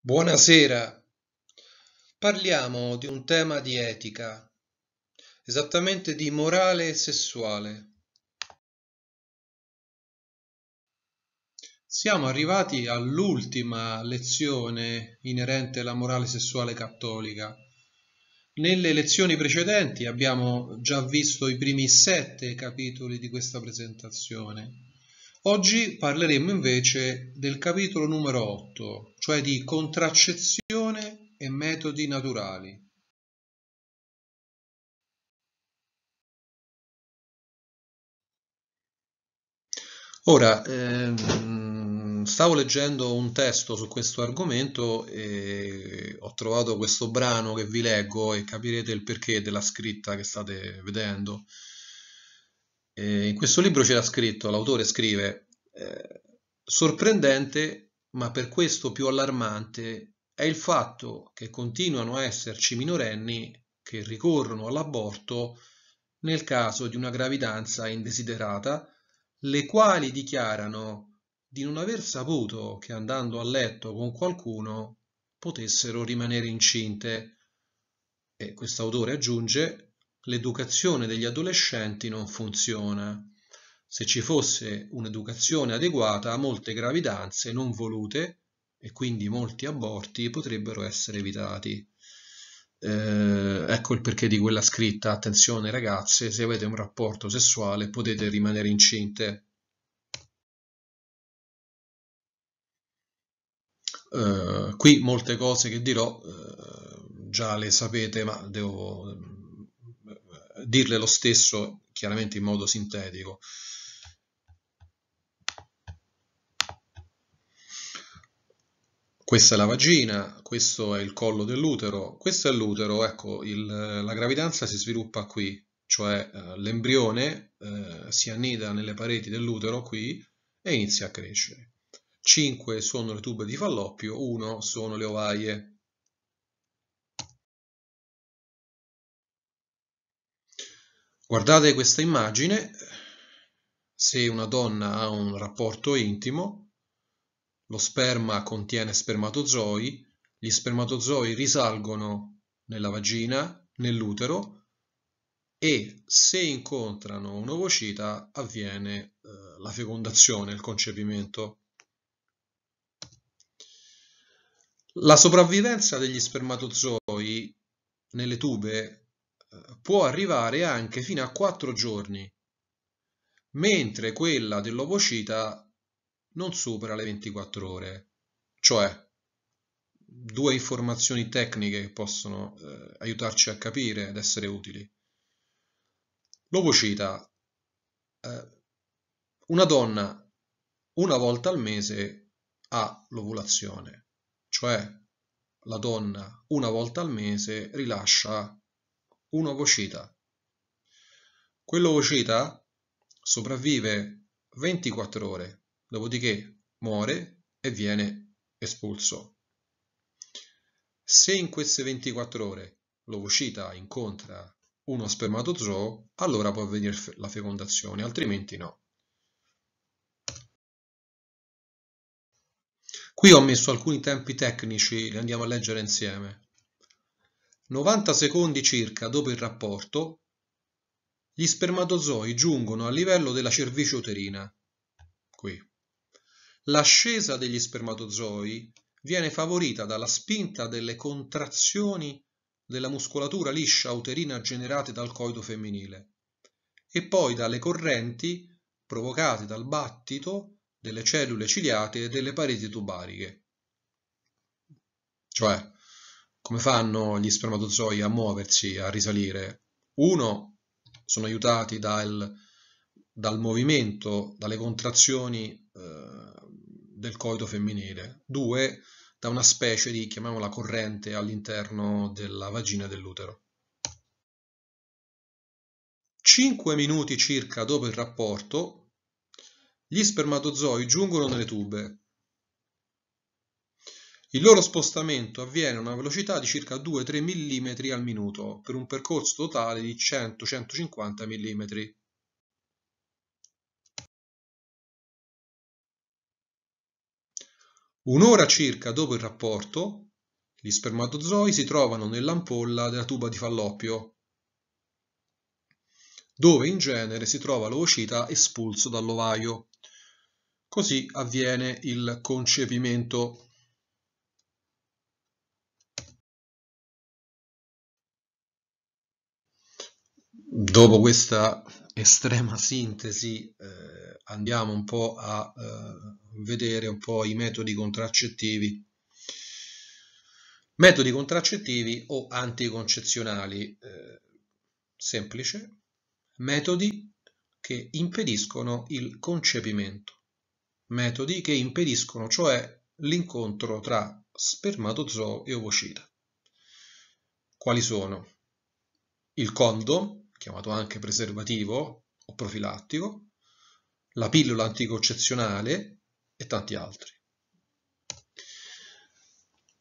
Buonasera. Parliamo di un tema di etica, esattamente di morale sessuale. Siamo arrivati all'ultima lezione inerente alla morale sessuale cattolica. Nelle lezioni precedenti abbiamo già visto i primi sette capitoli di questa presentazione. Oggi parleremo invece del capitolo numero 8, cioè di contraccezione e metodi naturali. Ora, ehm, stavo leggendo un testo su questo argomento e ho trovato questo brano che vi leggo e capirete il perché della scritta che state vedendo. Eh, in questo libro c'era scritto, l'autore scrive, eh, sorprendente, ma per questo più allarmante, è il fatto che continuano a esserci minorenni che ricorrono all'aborto nel caso di una gravidanza indesiderata, le quali dichiarano di non aver saputo che andando a letto con qualcuno potessero rimanere incinte. E quest'autore aggiunge l'educazione degli adolescenti non funziona. Se ci fosse un'educazione adeguata, molte gravidanze non volute e quindi molti aborti potrebbero essere evitati. Eh, ecco il perché di quella scritta, attenzione ragazze, se avete un rapporto sessuale potete rimanere incinte. Eh, qui molte cose che dirò eh, già le sapete, ma devo dirle lo stesso, chiaramente in modo sintetico. Questa è la vagina, questo è il collo dell'utero, questo è l'utero, ecco, il, la gravidanza si sviluppa qui, cioè eh, l'embrione eh, si annida nelle pareti dell'utero qui e inizia a crescere. 5 sono le tube di Falloppio, 1 sono le ovaie. Guardate questa immagine, se una donna ha un rapporto intimo, lo sperma contiene spermatozoi, gli spermatozoi risalgono nella vagina, nell'utero e se incontrano un ovocita avviene eh, la fecondazione, il concepimento. La sopravvivenza degli spermatozoi nelle tube può arrivare anche fino a 4 giorni, mentre quella dell'ovocita non supera le 24 ore. Cioè, due informazioni tecniche che possono eh, aiutarci a capire ed essere utili. L'ovocita. Eh, una donna una volta al mese ha l'ovulazione, cioè la donna una volta al mese rilascia un ovocita. Quell'ovocita sopravvive 24 ore, dopodiché muore e viene espulso. Se in queste 24 ore l'ovocita incontra uno spermatozoo, allora può avvenire la fecondazione, altrimenti no. Qui ho messo alcuni tempi tecnici, li andiamo a leggere insieme. 90 secondi circa dopo il rapporto, gli spermatozoi giungono al livello della cervice uterina. Qui. L'ascesa degli spermatozoi viene favorita dalla spinta delle contrazioni della muscolatura liscia uterina generate dal coito femminile e poi dalle correnti provocate dal battito delle cellule ciliate e delle pareti tubariche. Cioè, come fanno gli spermatozoi a muoversi, a risalire? Uno, sono aiutati dal, dal movimento, dalle contrazioni eh, del coito femminile. Due, da una specie di, chiamiamola, corrente all'interno della vagina dell'utero. 5 minuti circa dopo il rapporto, gli spermatozoi giungono nelle tube, il loro spostamento avviene a una velocità di circa 2-3 mm al minuto per un percorso totale di 100-150 mm. Un'ora circa dopo il rapporto, gli spermatozoi si trovano nell'ampolla della tuba di Falloppio, dove in genere si trova l'ovocita espulso dall'ovaio. Così avviene il concepimento. dopo questa estrema sintesi eh, andiamo un po' a eh, vedere un po' i metodi contraccettivi metodi contraccettivi o anticoncezionali eh, semplice metodi che impediscono il concepimento metodi che impediscono cioè l'incontro tra spermatozoo e ovocita quali sono il condom chiamato anche preservativo o profilattico, la pillola anticoncezionale e tanti altri.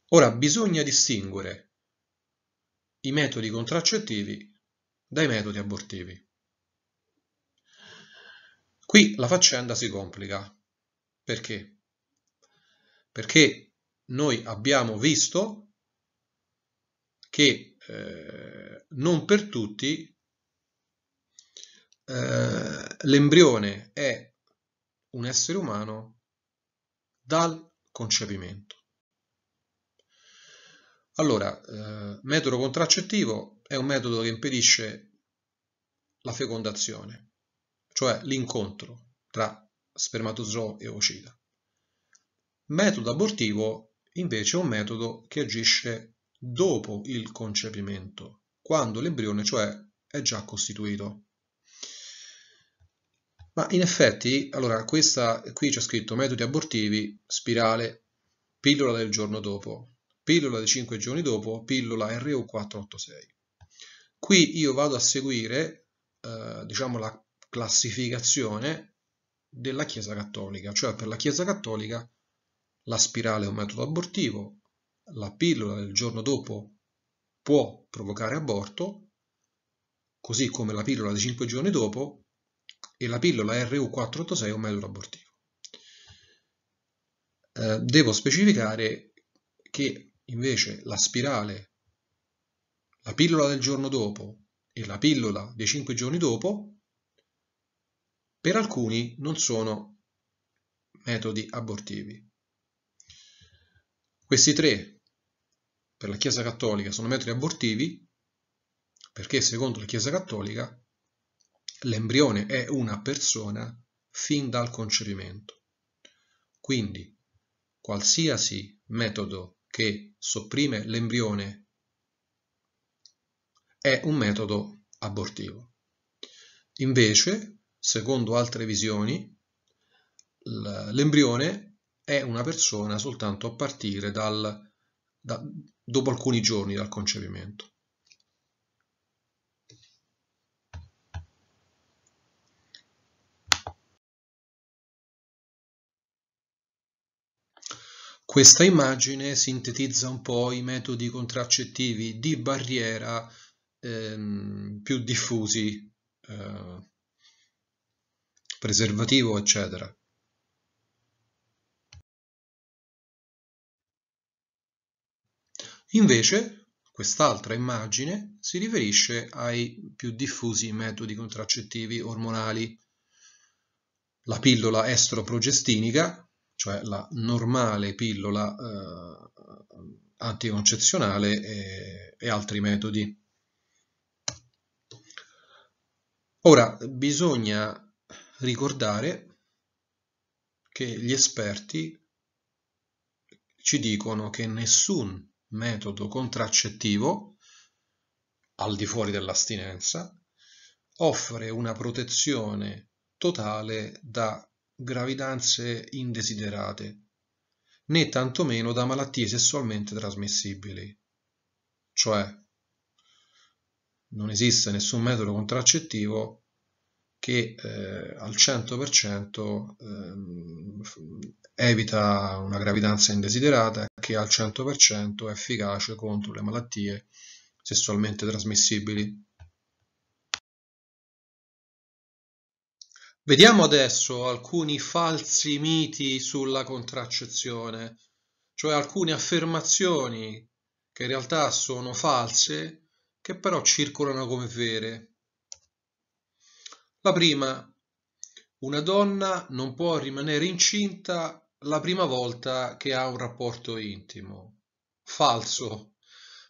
Ora bisogna distinguere i metodi contraccettivi dai metodi abortivi. Qui la faccenda si complica. Perché? Perché noi abbiamo visto che eh, non per tutti eh, l'embrione è un essere umano dal concepimento. Allora, eh, metodo contraccettivo è un metodo che impedisce la fecondazione, cioè l'incontro tra spermatozoo e ovocita. Metodo abortivo invece è un metodo che agisce dopo il concepimento, quando l'embrione cioè è già costituito. Ma in effetti, allora, questa, qui c'è scritto metodi abortivi, spirale, pillola del giorno dopo, pillola dei 5 giorni dopo, pillola RU486. Qui io vado a seguire, eh, diciamo, la classificazione della Chiesa Cattolica, cioè per la Chiesa Cattolica la spirale è un metodo abortivo, la pillola del giorno dopo può provocare aborto, così come la pillola dei 5 giorni dopo, e la pillola RU486 è un metodo abortivo. Eh, devo specificare che invece la spirale, la pillola del giorno dopo e la pillola dei 5 giorni dopo, per alcuni non sono metodi abortivi. Questi tre, per la Chiesa Cattolica, sono metodi abortivi perché secondo la Chiesa Cattolica L'embrione è una persona fin dal concepimento. Quindi, qualsiasi metodo che sopprime l'embrione è un metodo abortivo. Invece, secondo altre visioni, l'embrione è una persona soltanto a partire dal, da, dopo alcuni giorni dal concepimento. Questa immagine sintetizza un po' i metodi contraccettivi di barriera ehm, più diffusi, eh, preservativo, eccetera. Invece, quest'altra immagine si riferisce ai più diffusi metodi contraccettivi ormonali. La pillola estroprogestinica, cioè la normale pillola eh, anticoncezionale e, e altri metodi. Ora, bisogna ricordare che gli esperti ci dicono che nessun metodo contraccettivo, al di fuori dell'astinenza, offre una protezione totale da gravidanze indesiderate, né tantomeno da malattie sessualmente trasmissibili. Cioè, non esiste nessun metodo contraccettivo che eh, al 100% eh, evita una gravidanza indesiderata che al 100% è efficace contro le malattie sessualmente trasmissibili. Vediamo adesso alcuni falsi miti sulla contraccezione, cioè alcune affermazioni che in realtà sono false, che però circolano come vere. La prima, una donna non può rimanere incinta la prima volta che ha un rapporto intimo. Falso.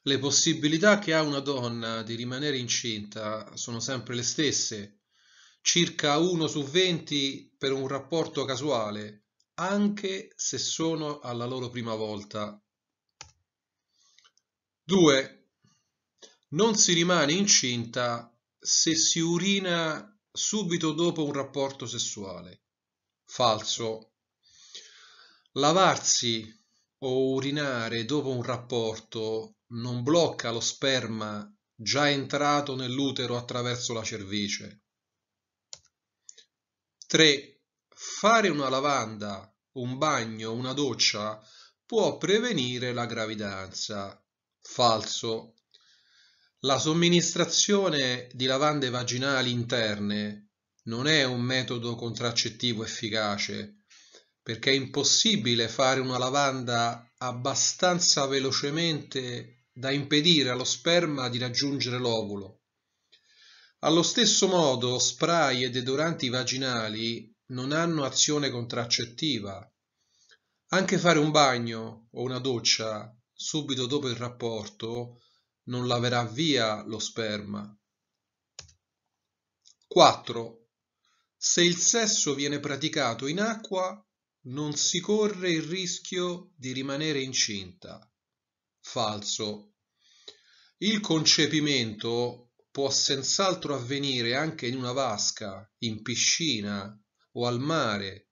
Le possibilità che ha una donna di rimanere incinta sono sempre le stesse circa 1 su 20 per un rapporto casuale, anche se sono alla loro prima volta. 2. Non si rimane incinta se si urina subito dopo un rapporto sessuale. Falso. Lavarsi o urinare dopo un rapporto non blocca lo sperma già entrato nell'utero attraverso la cervice. 3. Fare una lavanda, un bagno, una doccia può prevenire la gravidanza. Falso. La somministrazione di lavande vaginali interne non è un metodo contraccettivo efficace, perché è impossibile fare una lavanda abbastanza velocemente da impedire allo sperma di raggiungere l'ovulo. Allo stesso modo, spray e deodoranti vaginali non hanno azione contraccettiva. Anche fare un bagno o una doccia subito dopo il rapporto non laverà via lo sperma. 4. Se il sesso viene praticato in acqua, non si corre il rischio di rimanere incinta. Falso. Il concepimento può senz'altro avvenire anche in una vasca, in piscina o al mare.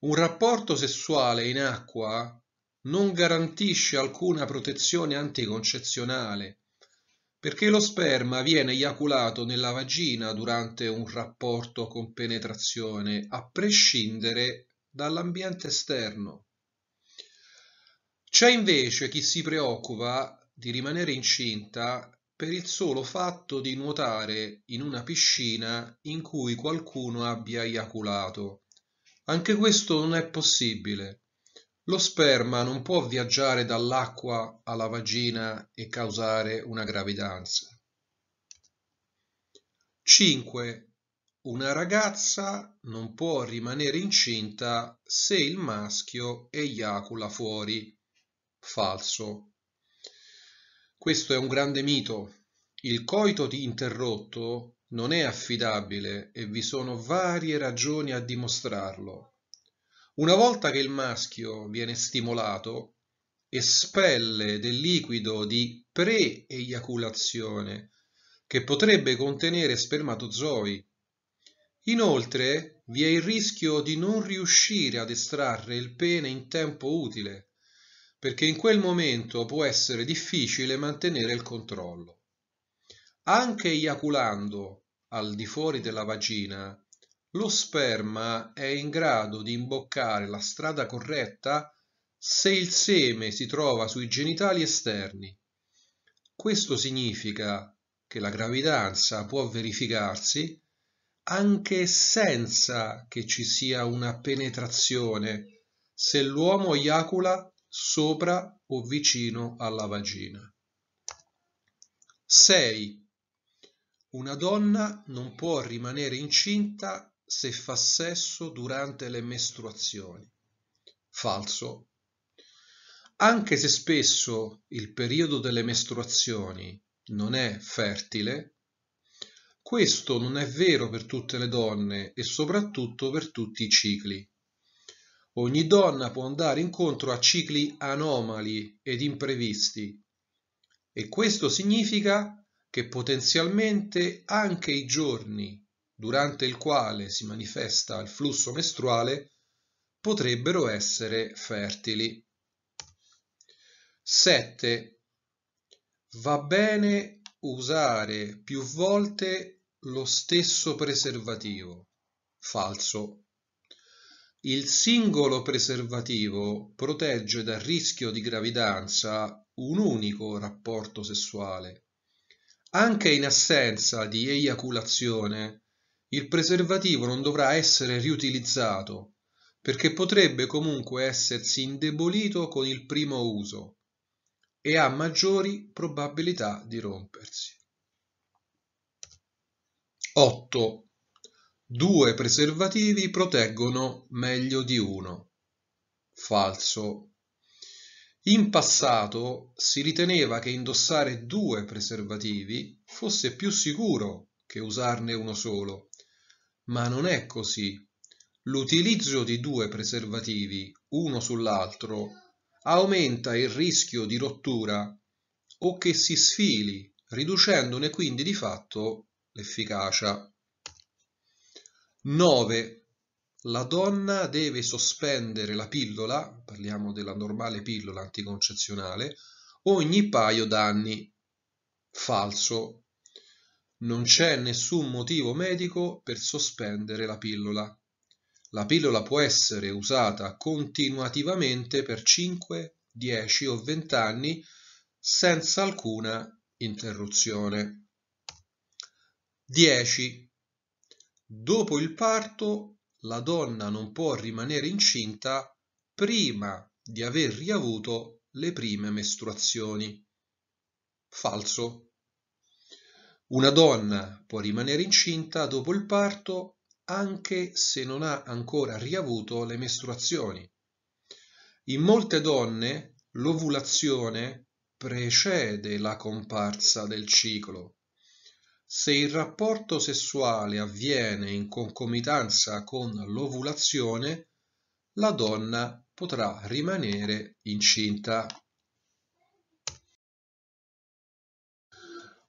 Un rapporto sessuale in acqua non garantisce alcuna protezione anticoncezionale, perché lo sperma viene eiaculato nella vagina durante un rapporto con penetrazione, a prescindere dall'ambiente esterno. C'è invece chi si preoccupa di rimanere incinta per il solo fatto di nuotare in una piscina in cui qualcuno abbia eiaculato. Anche questo non è possibile. Lo sperma non può viaggiare dall'acqua alla vagina e causare una gravidanza. 5. Una ragazza non può rimanere incinta se il maschio eiacula fuori. Falso. Questo è un grande mito. Il coito di interrotto non è affidabile e vi sono varie ragioni a dimostrarlo. Una volta che il maschio viene stimolato, espelle del liquido di pre-eiaculazione che potrebbe contenere spermatozoi. Inoltre vi è il rischio di non riuscire ad estrarre il pene in tempo utile perché in quel momento può essere difficile mantenere il controllo. Anche eiaculando al di fuori della vagina, lo sperma è in grado di imboccare la strada corretta se il seme si trova sui genitali esterni. Questo significa che la gravidanza può verificarsi anche senza che ci sia una penetrazione se l'uomo eiacula sopra o vicino alla vagina. 6. Una donna non può rimanere incinta se fa sesso durante le mestruazioni. Falso. Anche se spesso il periodo delle mestruazioni non è fertile, questo non è vero per tutte le donne e soprattutto per tutti i cicli. Ogni donna può andare incontro a cicli anomali ed imprevisti e questo significa che potenzialmente anche i giorni durante il quale si manifesta il flusso mestruale potrebbero essere fertili. 7. Va bene usare più volte lo stesso preservativo. Falso. Il singolo preservativo protegge dal rischio di gravidanza un unico rapporto sessuale. Anche in assenza di eiaculazione, il preservativo non dovrà essere riutilizzato perché potrebbe comunque essersi indebolito con il primo uso e ha maggiori probabilità di rompersi. 8. Due preservativi proteggono meglio di uno. Falso. In passato si riteneva che indossare due preservativi fosse più sicuro che usarne uno solo, ma non è così. L'utilizzo di due preservativi uno sull'altro aumenta il rischio di rottura o che si sfili, riducendone quindi di fatto l'efficacia. 9. La donna deve sospendere la pillola, parliamo della normale pillola anticoncezionale, ogni paio d'anni. Falso. Non c'è nessun motivo medico per sospendere la pillola. La pillola può essere usata continuativamente per 5, 10 o 20 anni senza alcuna interruzione. 10. Dopo il parto la donna non può rimanere incinta prima di aver riavuto le prime mestruazioni. Falso. Una donna può rimanere incinta dopo il parto anche se non ha ancora riavuto le mestruazioni. In molte donne l'ovulazione precede la comparsa del ciclo se il rapporto sessuale avviene in concomitanza con l'ovulazione, la donna potrà rimanere incinta.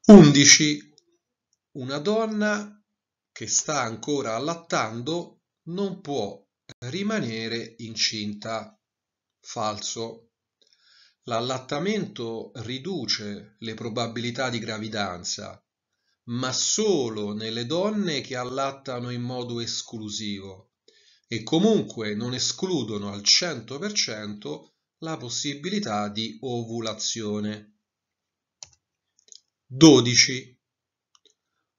11. Una donna che sta ancora allattando non può rimanere incinta. Falso. L'allattamento riduce le probabilità di gravidanza ma solo nelle donne che allattano in modo esclusivo e comunque non escludono al 100% la possibilità di ovulazione. 12.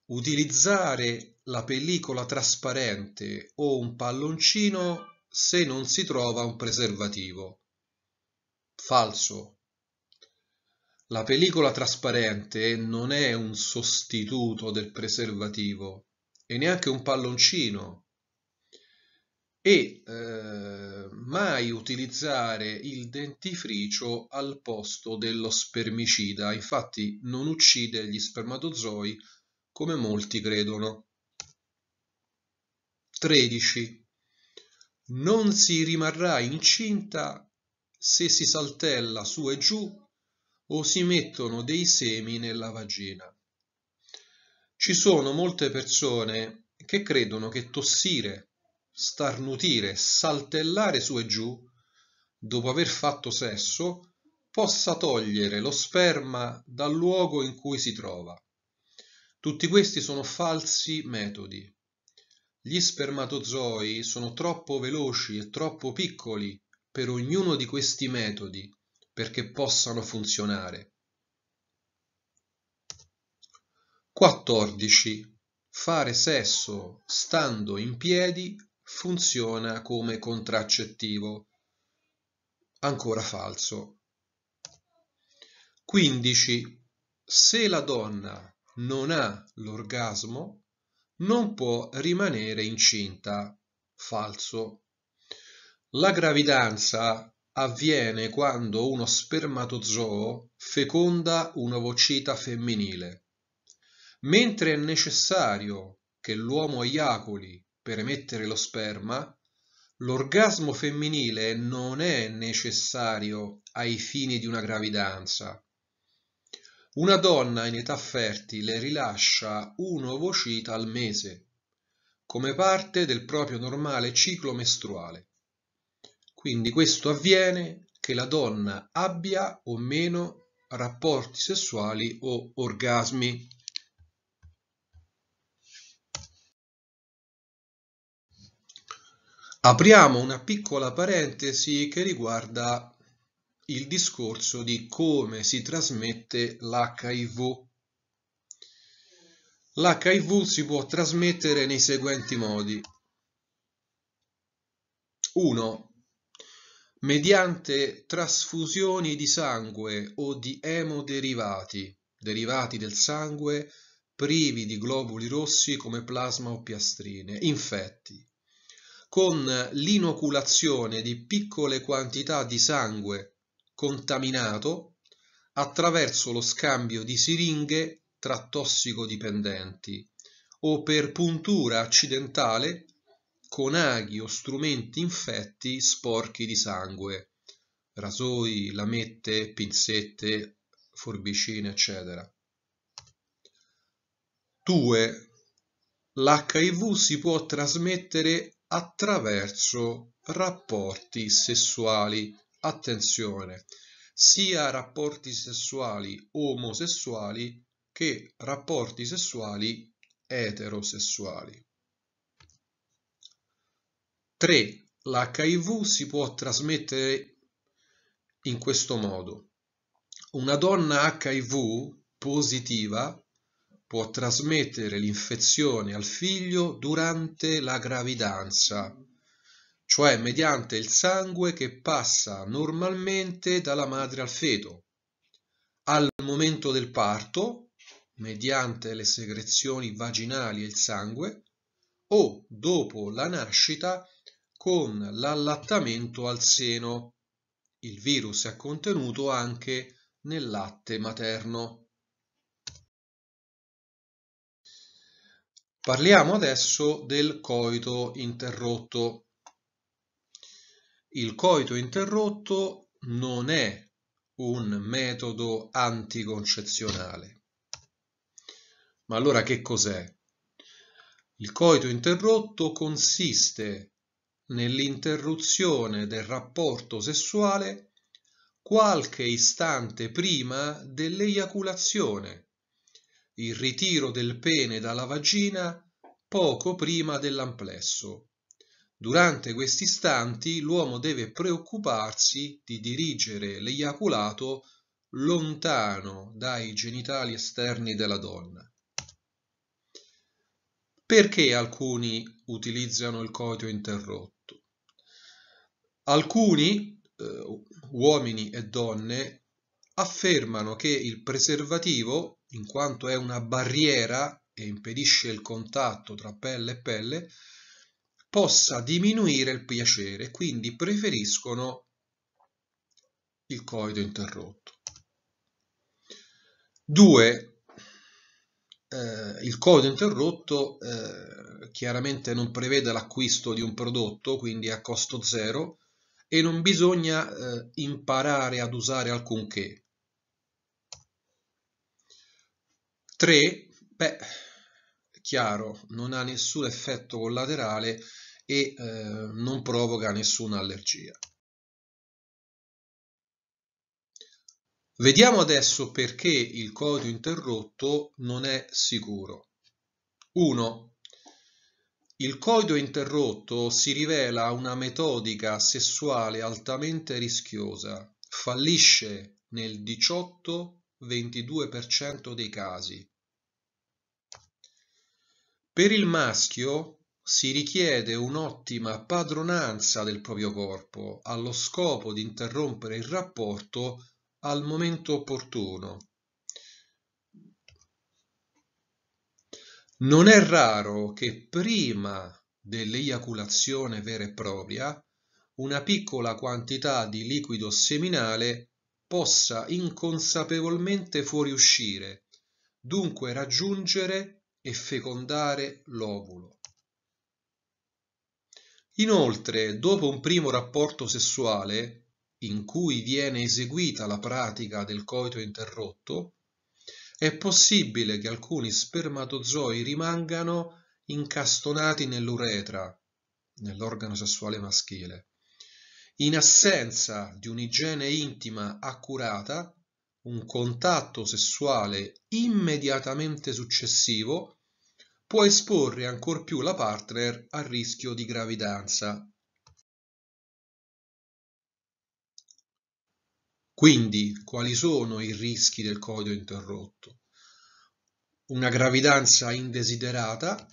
Utilizzare la pellicola trasparente o un palloncino se non si trova un preservativo. Falso. La pellicola trasparente non è un sostituto del preservativo e neanche un palloncino e eh, mai utilizzare il dentifricio al posto dello spermicida, infatti non uccide gli spermatozoi come molti credono. 13. Non si rimarrà incinta se si saltella su e giù o si mettono dei semi nella vagina. Ci sono molte persone che credono che tossire, starnutire, saltellare su e giù dopo aver fatto sesso possa togliere lo sperma dal luogo in cui si trova. Tutti questi sono falsi metodi. Gli spermatozoi sono troppo veloci e troppo piccoli per ognuno di questi metodi perché possano funzionare. 14. Fare sesso stando in piedi funziona come contraccettivo. Ancora falso. 15. Se la donna non ha l'orgasmo, non può rimanere incinta. Falso. La gravidanza avviene quando uno spermatozoo feconda un ovocita femminile. Mentre è necessario che l'uomo eiaculi per emettere lo sperma, l'orgasmo femminile non è necessario ai fini di una gravidanza. Una donna in età fertile rilascia un ovocita al mese, come parte del proprio normale ciclo mestruale. Quindi questo avviene che la donna abbia o meno rapporti sessuali o orgasmi. Apriamo una piccola parentesi che riguarda il discorso di come si trasmette l'HIV. L'HIV si può trasmettere nei seguenti modi. 1 mediante trasfusioni di sangue o di emoderivati, derivati del sangue privi di globuli rossi come plasma o piastrine, infetti, con l'inoculazione di piccole quantità di sangue contaminato attraverso lo scambio di siringhe tra tossicodipendenti o per puntura accidentale con aghi o strumenti infetti sporchi di sangue, rasoi, lamette, pinzette, forbicine, eccetera. 2. L'HIV si può trasmettere attraverso rapporti sessuali. Attenzione, sia rapporti sessuali omosessuali che rapporti sessuali eterosessuali. 3. L'HIV si può trasmettere in questo modo. Una donna HIV positiva può trasmettere l'infezione al figlio durante la gravidanza, cioè mediante il sangue che passa normalmente dalla madre al feto. Al momento del parto, mediante le secrezioni vaginali e il sangue, o dopo la nascita con l'allattamento al seno. Il virus è contenuto anche nel latte materno. Parliamo adesso del coito interrotto. Il coito interrotto non è un metodo anticoncezionale. Ma allora che cos'è? Il coito interrotto consiste nell'interruzione del rapporto sessuale qualche istante prima dell'eiaculazione, il ritiro del pene dalla vagina poco prima dell'amplesso. Durante questi istanti l'uomo deve preoccuparsi di dirigere l'eiaculato lontano dai genitali esterni della donna. Perché alcuni utilizzano il coito interrotto? Alcuni, eh, uomini e donne, affermano che il preservativo, in quanto è una barriera e impedisce il contatto tra pelle e pelle, possa diminuire il piacere, quindi preferiscono il coito interrotto. 2. Eh, il coito interrotto eh, chiaramente non prevede l'acquisto di un prodotto, quindi a costo zero, e non bisogna eh, imparare ad usare alcunché. 3, beh, chiaro, non ha nessun effetto collaterale e eh, non provoca nessuna allergia. Vediamo adesso perché il codice interrotto non è sicuro. 1. Il coito interrotto si rivela una metodica sessuale altamente rischiosa, fallisce nel 18-22% per cento dei casi. Per il maschio si richiede un'ottima padronanza del proprio corpo allo scopo di interrompere il rapporto al momento opportuno Non è raro che prima dell'eiaculazione vera e propria una piccola quantità di liquido seminale possa inconsapevolmente fuoriuscire, dunque raggiungere e fecondare l'ovulo. Inoltre, dopo un primo rapporto sessuale, in cui viene eseguita la pratica del coito interrotto, è possibile che alcuni spermatozoi rimangano incastonati nell'uretra, nell'organo sessuale maschile. In assenza di un'igiene intima accurata, un contatto sessuale immediatamente successivo può esporre ancor più la partner al rischio di gravidanza Quindi, quali sono i rischi del coito interrotto? Una gravidanza indesiderata.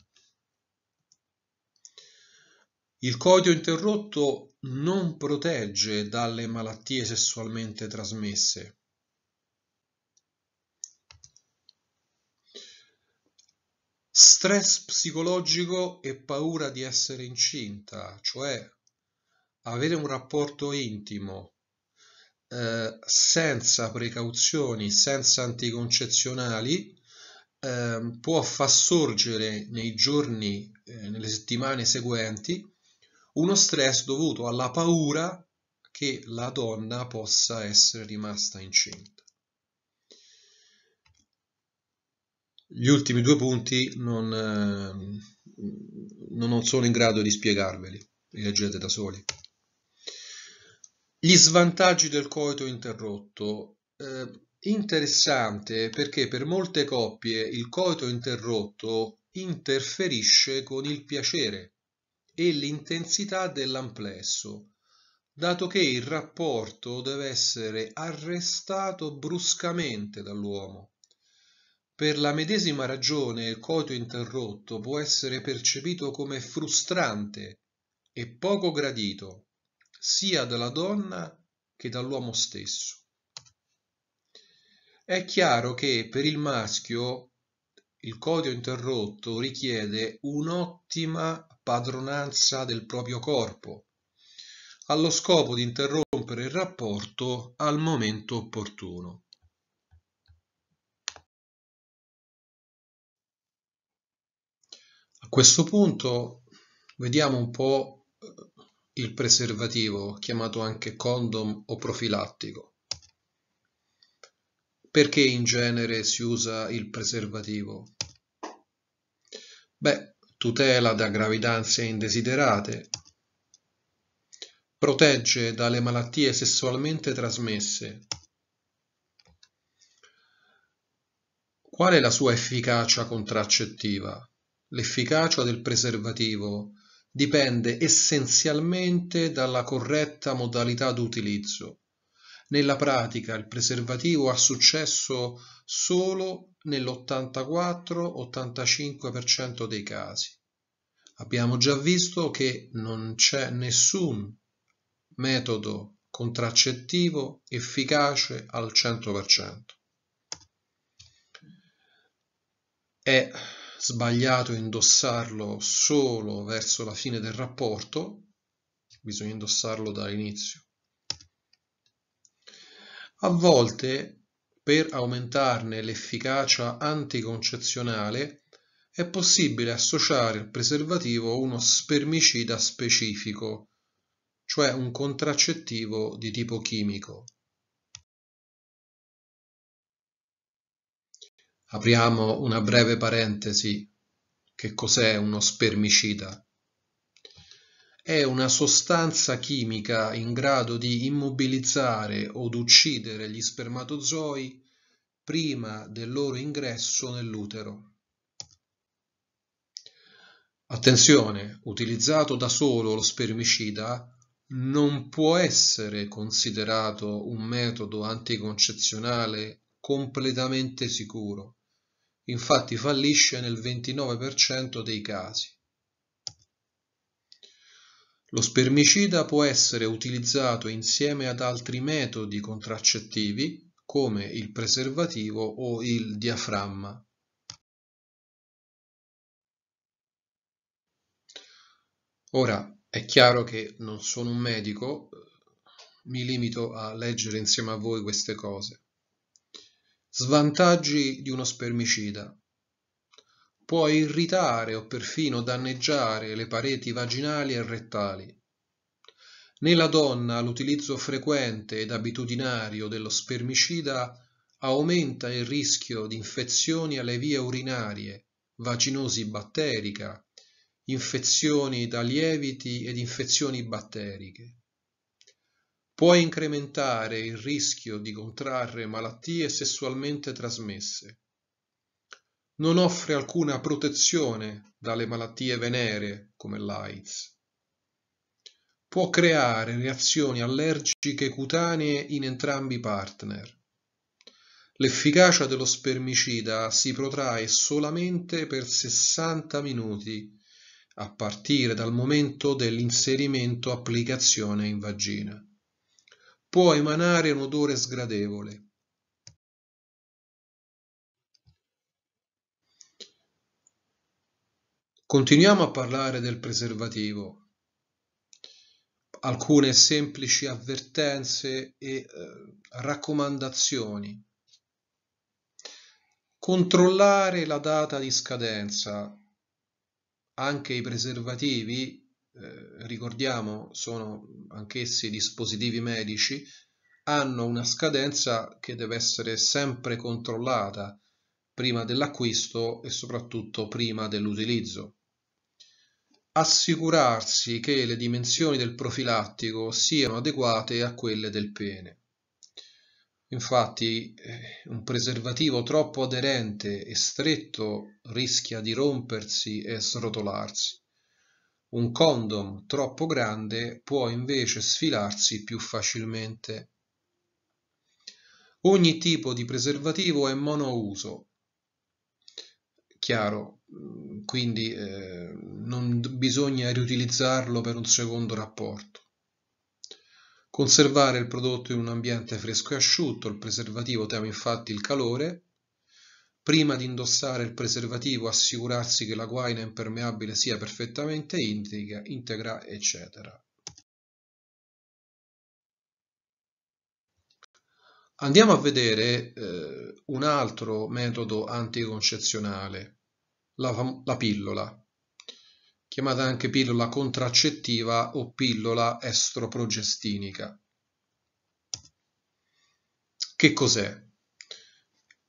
Il coito interrotto non protegge dalle malattie sessualmente trasmesse. Stress psicologico e paura di essere incinta, cioè avere un rapporto intimo eh, senza precauzioni, senza anticoncezionali, ehm, può far sorgere nei giorni, eh, nelle settimane seguenti, uno stress dovuto alla paura che la donna possa essere rimasta incinta. Gli ultimi due punti non, ehm, non sono in grado di spiegarveli, li leggete da soli. Gli svantaggi del coito interrotto. Eh, interessante perché per molte coppie il coito interrotto interferisce con il piacere e l'intensità dell'amplesso, dato che il rapporto deve essere arrestato bruscamente dall'uomo. Per la medesima ragione il coito interrotto può essere percepito come frustrante e poco gradito sia dalla donna che dall'uomo stesso. È chiaro che per il maschio il codice interrotto richiede un'ottima padronanza del proprio corpo, allo scopo di interrompere il rapporto al momento opportuno. A questo punto vediamo un po' il preservativo, chiamato anche condom o profilattico. Perché in genere si usa il preservativo? Beh, tutela da gravidanze indesiderate, protegge dalle malattie sessualmente trasmesse. Qual è la sua efficacia contraccettiva? L'efficacia del preservativo dipende essenzialmente dalla corretta modalità d'utilizzo. Nella pratica il preservativo ha successo solo nell'84-85% dei casi. Abbiamo già visto che non c'è nessun metodo contraccettivo efficace al 100%. È sbagliato indossarlo solo verso la fine del rapporto, bisogna indossarlo dall'inizio. A volte, per aumentarne l'efficacia anticoncezionale, è possibile associare al preservativo uno spermicida specifico, cioè un contraccettivo di tipo chimico. Apriamo una breve parentesi. Che cos'è uno spermicida? È una sostanza chimica in grado di immobilizzare od uccidere gli spermatozoi prima del loro ingresso nell'utero. Attenzione, utilizzato da solo lo spermicida non può essere considerato un metodo anticoncezionale completamente sicuro infatti fallisce nel 29% dei casi. Lo spermicida può essere utilizzato insieme ad altri metodi contraccettivi come il preservativo o il diaframma. Ora, è chiaro che non sono un medico, mi limito a leggere insieme a voi queste cose. Svantaggi di uno spermicida. Può irritare o perfino danneggiare le pareti vaginali e rettali. Nella donna l'utilizzo frequente ed abitudinario dello spermicida aumenta il rischio di infezioni alle vie urinarie, vaginosi batterica, infezioni da lieviti ed infezioni batteriche può incrementare il rischio di contrarre malattie sessualmente trasmesse. Non offre alcuna protezione dalle malattie venere come l'AIDS. Può creare reazioni allergiche cutanee in entrambi i partner. L'efficacia dello spermicida si protrae solamente per 60 minuti a partire dal momento dell'inserimento applicazione in vagina può emanare un odore sgradevole. Continuiamo a parlare del preservativo. Alcune semplici avvertenze e eh, raccomandazioni. Controllare la data di scadenza. Anche i preservativi eh, ricordiamo sono anch'essi dispositivi medici, hanno una scadenza che deve essere sempre controllata prima dell'acquisto e soprattutto prima dell'utilizzo. Assicurarsi che le dimensioni del profilattico siano adeguate a quelle del pene. Infatti eh, un preservativo troppo aderente e stretto rischia di rompersi e srotolarsi. Un condom troppo grande può invece sfilarsi più facilmente. Ogni tipo di preservativo è monouso, chiaro, mm, quindi eh, non bisogna riutilizzarlo per un secondo rapporto. Conservare il prodotto in un ambiente fresco e asciutto, il preservativo teme infatti il calore prima di indossare il preservativo assicurarsi che la guaina impermeabile sia perfettamente integra, integra eccetera. Andiamo a vedere eh, un altro metodo anticoncezionale, la, la pillola, chiamata anche pillola contraccettiva o pillola estroprogestinica. Che cos'è?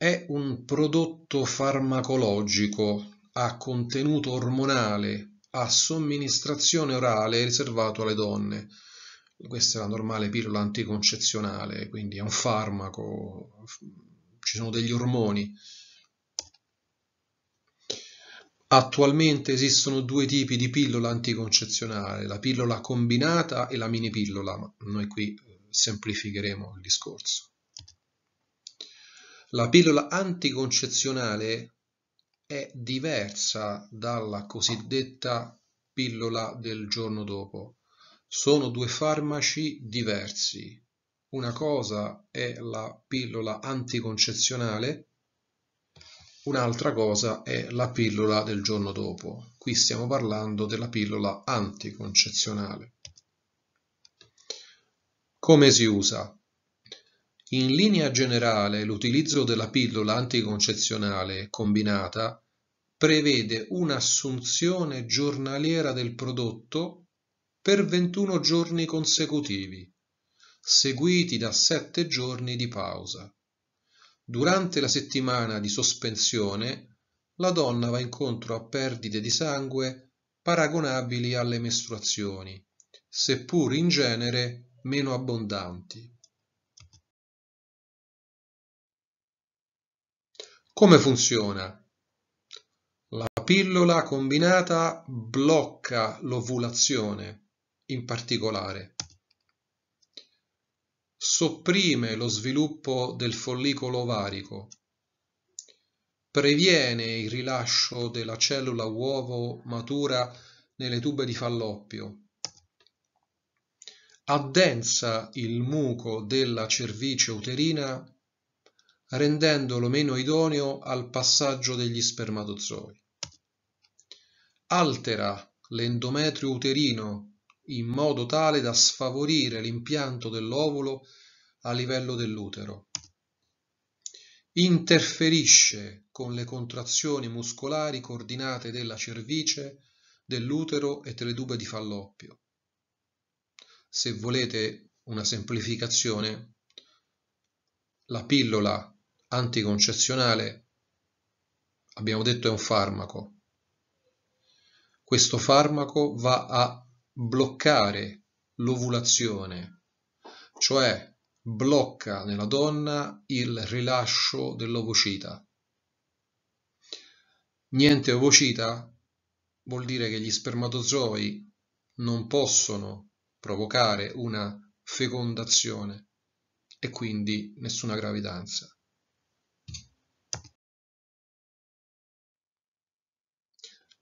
È un prodotto farmacologico a contenuto ormonale a somministrazione orale riservato alle donne. Questa è la normale pillola anticoncezionale, quindi è un farmaco, ci sono degli ormoni. Attualmente esistono due tipi di pillola anticoncezionale, la pillola combinata e la mini pillola, ma noi qui eh, semplificheremo il discorso. La pillola anticoncezionale è diversa dalla cosiddetta pillola del giorno dopo. Sono due farmaci diversi. Una cosa è la pillola anticoncezionale, un'altra cosa è la pillola del giorno dopo. Qui stiamo parlando della pillola anticoncezionale. Come si usa? In linea generale l'utilizzo della pillola anticoncezionale combinata prevede un'assunzione giornaliera del prodotto per 21 giorni consecutivi, seguiti da 7 giorni di pausa. Durante la settimana di sospensione la donna va incontro a perdite di sangue paragonabili alle mestruazioni, seppur in genere meno abbondanti. Come funziona? La pillola combinata blocca l'ovulazione, in particolare. Sopprime lo sviluppo del follicolo ovarico. Previene il rilascio della cellula uovo matura nelle tube di Falloppio. Addensa il muco della cervice uterina rendendolo meno idoneo al passaggio degli spermatozoi. Altera l'endometrio uterino in modo tale da sfavorire l'impianto dell'ovulo a livello dell'utero. Interferisce con le contrazioni muscolari coordinate della cervice, dell'utero e delle tube di falloppio. Se volete una semplificazione, la pillola anticoncezionale, abbiamo detto, è un farmaco. Questo farmaco va a bloccare l'ovulazione, cioè blocca nella donna il rilascio dell'ovocita. Niente ovocita vuol dire che gli spermatozoi non possono provocare una fecondazione e quindi nessuna gravidanza.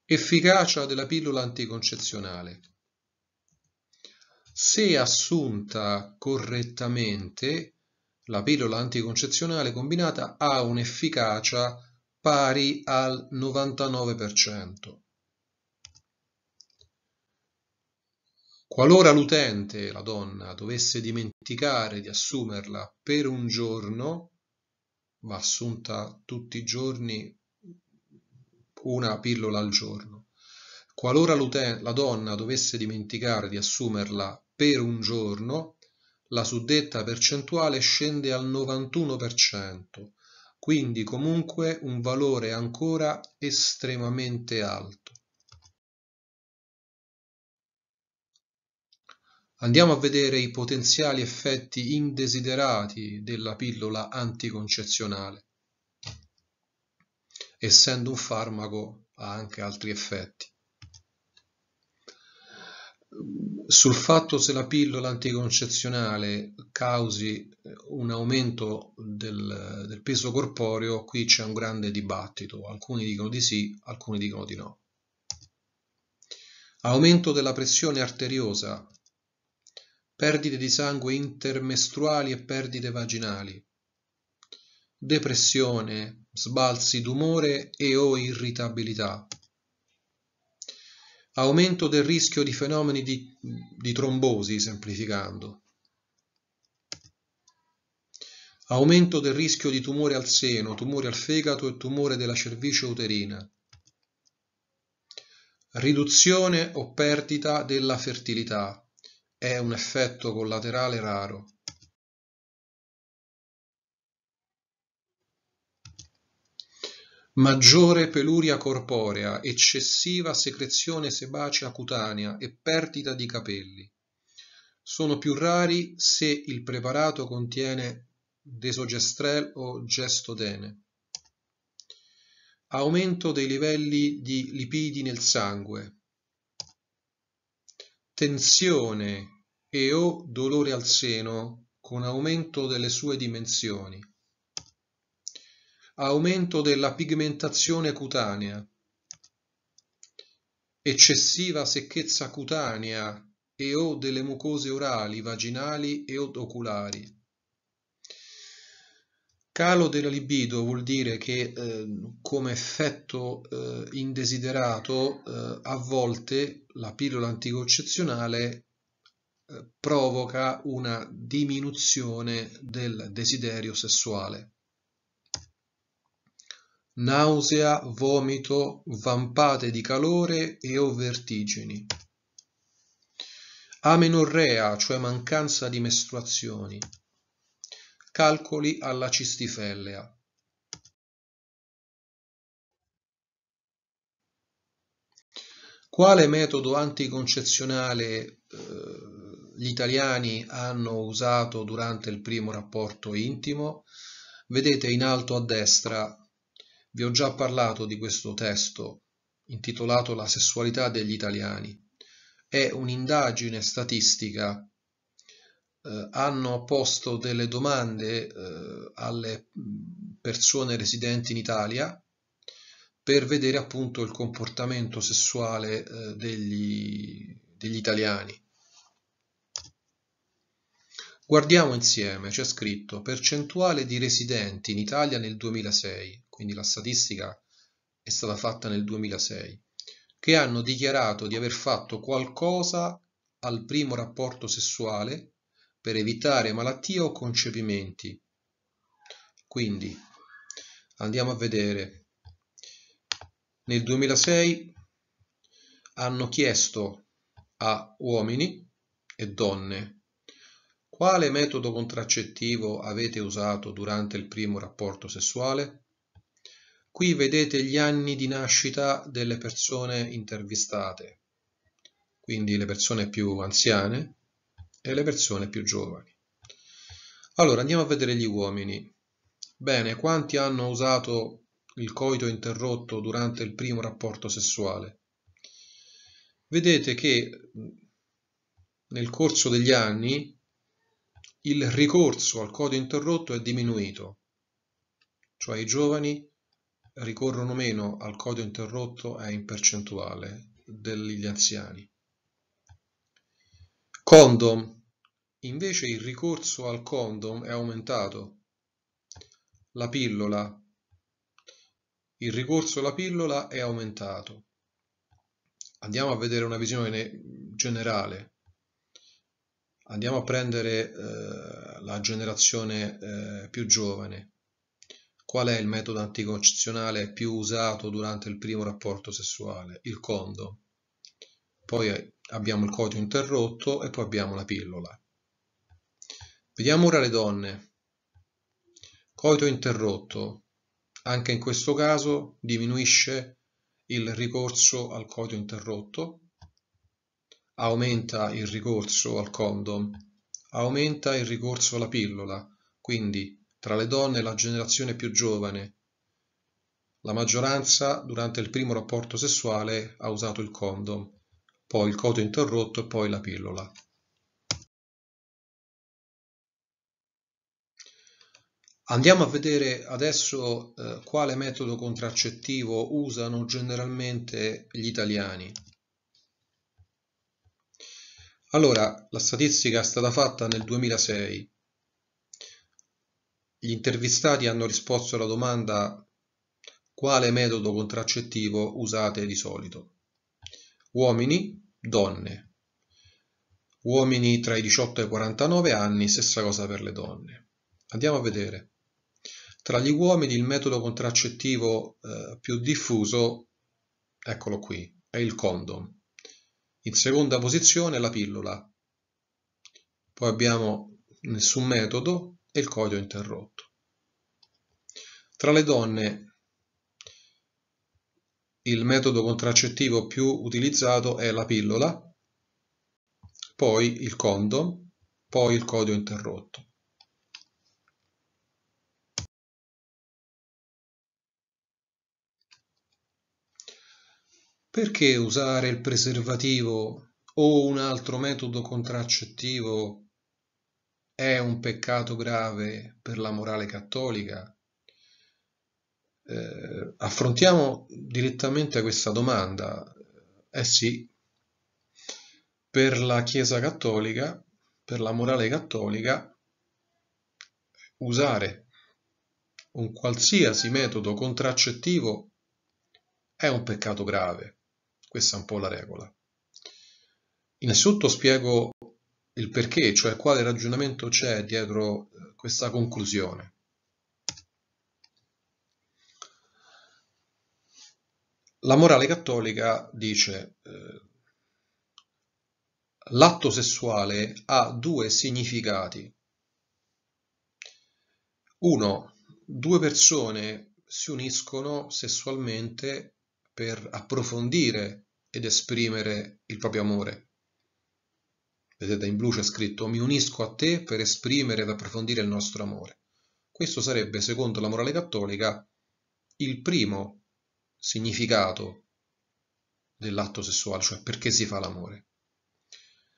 Efficacia della pillola anticoncezionale. Se assunta correttamente, la pillola anticoncezionale combinata ha un'efficacia pari al 99%. Qualora l'utente, la donna, dovesse dimenticare di assumerla per un giorno, va assunta tutti i giorni una pillola al giorno. Qualora la donna dovesse dimenticare di assumerla per un giorno, la suddetta percentuale scende al 91%, quindi comunque un valore ancora estremamente alto. Andiamo a vedere i potenziali effetti indesiderati della pillola anticoncezionale essendo un farmaco ha anche altri effetti. Sul fatto se la pillola anticoncezionale causi eh, un aumento del, del peso corporeo, qui c'è un grande dibattito, alcuni dicono di sì, alcuni dicono di no. Aumento della pressione arteriosa, perdite di sangue intermestruali e perdite vaginali, depressione, sbalzi d'umore e o irritabilità. Aumento del rischio di fenomeni di, di trombosi, semplificando. Aumento del rischio di tumore al seno, tumore al fegato e tumore della cervice uterina. Riduzione o perdita della fertilità. È un effetto collaterale raro. maggiore peluria corporea, eccessiva secrezione sebacea cutanea e perdita di capelli. Sono più rari se il preparato contiene desogestrel o gestodene. Aumento dei livelli di lipidi nel sangue. Tensione e o dolore al seno con aumento delle sue dimensioni aumento della pigmentazione cutanea, eccessiva secchezza cutanea e o delle mucose orali, vaginali e oculari. Calo della libido vuol dire che eh, come effetto eh, indesiderato eh, a volte la pillola anticoncezionale eh, provoca una diminuzione del desiderio sessuale. Nausea, vomito, vampate di calore e o vertigini. Amenorrea, cioè mancanza di mestruazioni. Calcoli alla cistifellea. Quale metodo anticoncezionale eh, gli italiani hanno usato durante il primo rapporto intimo? Vedete in alto a destra vi ho già parlato di questo testo intitolato La sessualità degli italiani. È un'indagine statistica. Eh, hanno posto delle domande eh, alle mm, persone residenti in Italia per vedere appunto il comportamento sessuale eh, degli, degli italiani. Guardiamo insieme, c'è scritto percentuale di residenti in Italia nel 2006 quindi la statistica è stata fatta nel 2006, che hanno dichiarato di aver fatto qualcosa al primo rapporto sessuale per evitare malattie o concepimenti. Quindi andiamo a vedere. Nel 2006 hanno chiesto a uomini e donne quale metodo contraccettivo avete usato durante il primo rapporto sessuale? Qui vedete gli anni di nascita delle persone intervistate, quindi le persone più anziane e le persone più giovani. Allora andiamo a vedere gli uomini. Bene, quanti hanno usato il coito interrotto durante il primo rapporto sessuale? Vedete che nel corso degli anni il ricorso al coito interrotto è diminuito, cioè i giovani ricorrono meno al codo interrotto è in percentuale degli anziani. Condom. Invece il ricorso al condom è aumentato. La pillola. Il ricorso alla pillola è aumentato. Andiamo a vedere una visione generale. Andiamo a prendere eh, la generazione eh, più giovane. Qual è il metodo anticoncezionale più usato durante il primo rapporto sessuale? Il condom. Poi eh, abbiamo il coito interrotto e poi abbiamo la pillola. Vediamo ora le donne. Coito interrotto. Anche in questo caso diminuisce il ricorso al coito interrotto, aumenta il ricorso al condom, aumenta il ricorso alla pillola, quindi tra le donne la generazione più giovane. La maggioranza durante il primo rapporto sessuale ha usato il condom, poi il coto interrotto e poi la pillola. Andiamo a vedere adesso eh, quale metodo contraccettivo usano generalmente gli italiani. Allora, la statistica è stata fatta nel 2006 gli intervistati hanno risposto alla domanda quale metodo contraccettivo usate di solito. Uomini, donne. Uomini tra i 18 e i 49 anni, stessa cosa per le donne. Andiamo a vedere. Tra gli uomini il metodo contraccettivo eh, più diffuso, eccolo qui, è il condom. In seconda posizione la pillola. Poi abbiamo nessun metodo, e il coito interrotto. Tra le donne il metodo contraccettivo più utilizzato è la pillola, poi il condom, poi il coito interrotto. Perché usare il preservativo o un altro metodo contraccettivo è un peccato grave per la morale cattolica? Eh, affrontiamo direttamente questa domanda. Eh, eh sì, per la Chiesa cattolica, per la morale cattolica, usare un qualsiasi metodo contraccettivo è un peccato grave. Questa è un po' la regola. Innanzitutto spiego il perché, cioè quale ragionamento c'è dietro eh, questa conclusione. La morale cattolica dice eh, l'atto sessuale ha due significati. Uno, due persone si uniscono sessualmente per approfondire ed esprimere il proprio amore. Vedete, in blu c'è scritto mi unisco a te per esprimere ed approfondire il nostro amore. Questo sarebbe, secondo la morale cattolica, il primo significato dell'atto sessuale, cioè perché si fa l'amore.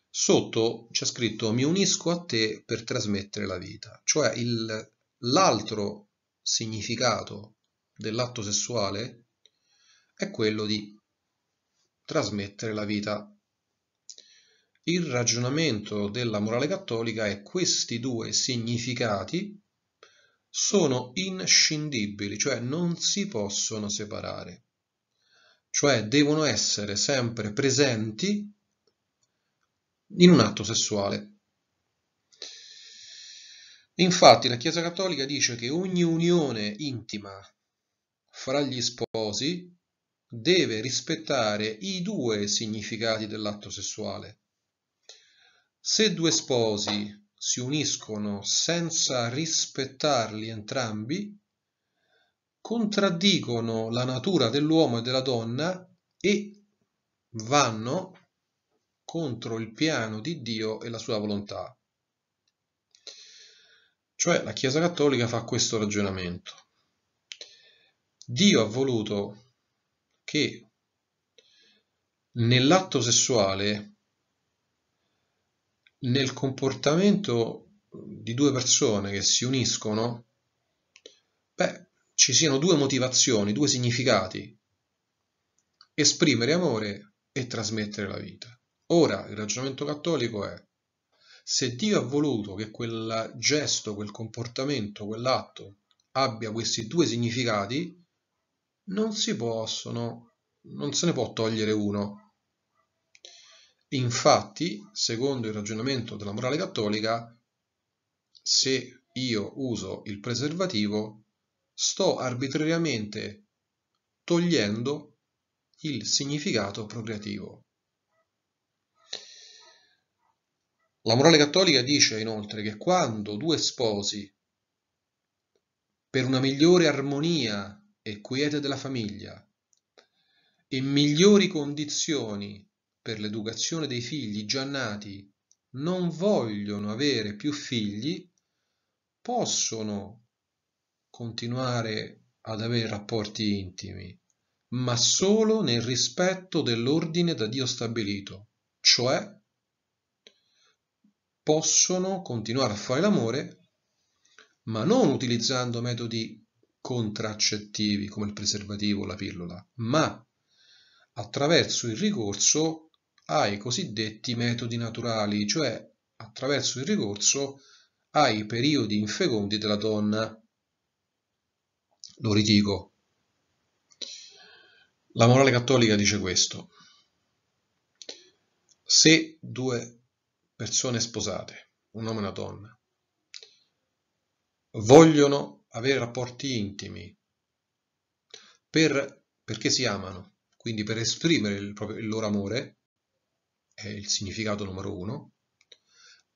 Sotto c'è scritto mi unisco a te per trasmettere la vita, cioè il, l'altro significato dell'atto sessuale è quello di trasmettere la vita il ragionamento della morale cattolica è questi due significati sono inscindibili, cioè non si possono separare, cioè devono essere sempre presenti in un atto sessuale. Infatti la Chiesa Cattolica dice che ogni unione intima fra gli sposi deve rispettare i due significati dell'atto sessuale, se due sposi si uniscono senza rispettarli entrambi, contraddicono la natura dell'uomo e della donna e vanno contro il piano di Dio e la sua volontà. Cioè la Chiesa Cattolica fa questo ragionamento. Dio ha voluto che nell'atto sessuale nel comportamento mm, di due persone che si uniscono, beh, ci siano due motivazioni, due significati. Esprimere amore e trasmettere la vita. Ora, il ragionamento cattolico è, se Dio ha voluto che quel gesto, quel comportamento, quell'atto abbia questi due significati, non si possono, non se ne può togliere uno, Infatti, secondo il ragionamento della morale cattolica, se io uso il preservativo, sto arbitrariamente togliendo il significato procreativo. La morale cattolica dice inoltre che quando due sposi, per una migliore armonia e quiete della famiglia e migliori condizioni per l'educazione dei figli già nati non vogliono avere più figli, possono continuare ad avere rapporti intimi, ma solo nel rispetto dell'ordine da Dio stabilito, cioè possono continuare a fare l'amore, ma non utilizzando metodi contraccettivi come il preservativo o la pillola, ma attraverso il ricorso ai cosiddetti metodi naturali, cioè attraverso il ricorso ai periodi infecondi della donna. Lo ridico. La morale cattolica dice questo. Se due persone sposate, un uomo e una donna, vogliono avere rapporti intimi per, perché si amano, quindi per esprimere il, proprio, il loro amore, è il significato numero uno,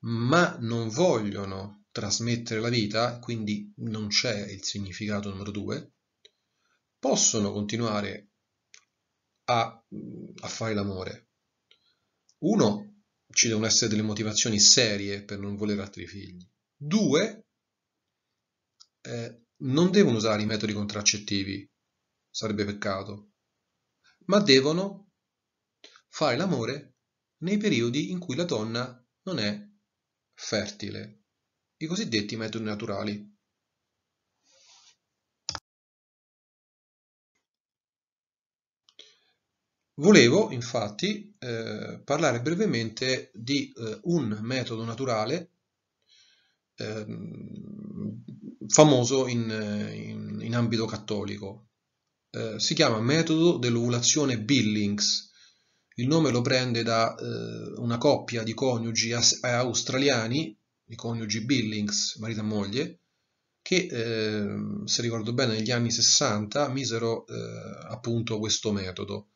ma non vogliono trasmettere la vita, quindi non c'è il significato numero due, possono continuare a, a fare l'amore. Uno, ci devono essere delle motivazioni serie per non volere altri figli. Due, eh, non devono usare i metodi contraccettivi, sarebbe peccato, ma devono fare l'amore nei periodi in cui la donna non è fertile, i cosiddetti metodi naturali. Volevo infatti eh, parlare brevemente di eh, un metodo naturale eh, famoso in, in, in, ambito cattolico. Eh, si chiama metodo dell'ovulazione Billings, il nome lo prende da eh, una coppia di coniugi eh, australiani, i coniugi Billings, marito e moglie, che eh, se ricordo bene negli anni 60 misero eh, appunto questo metodo.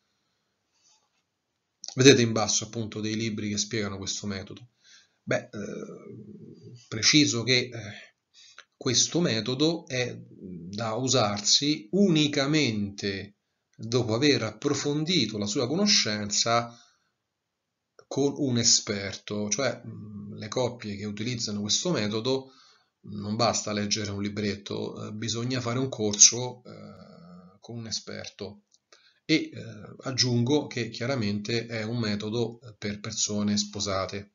Vedete in basso appunto dei libri che spiegano questo metodo. Beh, eh, preciso che eh, questo metodo è da usarsi unicamente dopo aver approfondito la sua conoscenza con un esperto, cioè mm, le coppie che utilizzano questo metodo non basta leggere un libretto, eh, bisogna fare un corso eh, con un esperto e eh, aggiungo che chiaramente è un metodo per persone sposate.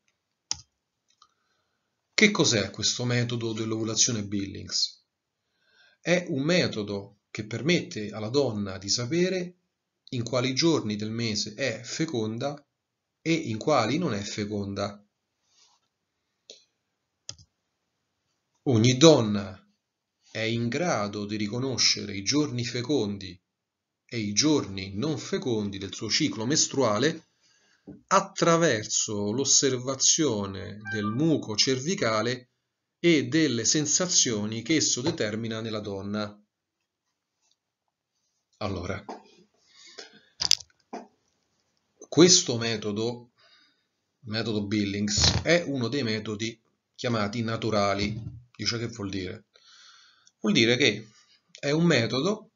Che cos'è questo metodo dell'ovulazione Billings? È un metodo che permette alla donna di sapere in quali giorni del mese è feconda e in quali non è feconda. Ogni donna è in grado di riconoscere i giorni fecondi e i giorni non fecondi del suo ciclo mestruale attraverso l'osservazione del muco cervicale e delle sensazioni che esso determina nella donna. Allora, questo metodo, metodo Billings, è uno dei metodi chiamati naturali. Dice che vuol dire? Vuol dire che è un metodo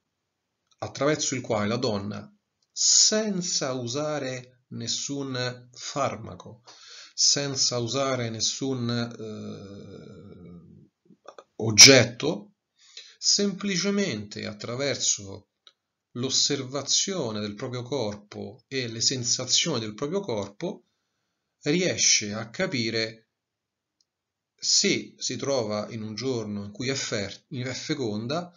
attraverso il quale la donna, senza usare nessun farmaco, senza usare nessun eh, oggetto, semplicemente attraverso l'osservazione del proprio corpo e le sensazioni del proprio corpo, riesce a capire se si trova in un giorno in cui è, fer- è feconda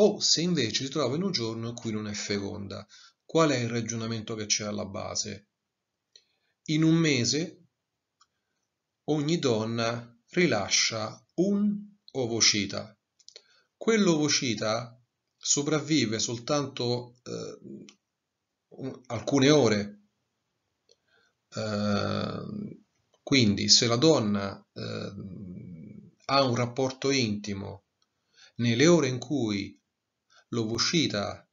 o se invece si trova in un giorno in cui non è feconda. Qual è il ragionamento che c'è alla base? In un mese ogni donna rilascia un ovocita. Quell'ovocita sopravvive soltanto eh, alcune ore. Eh, quindi se la donna eh, ha un rapporto intimo nelle ore in cui l'ovocita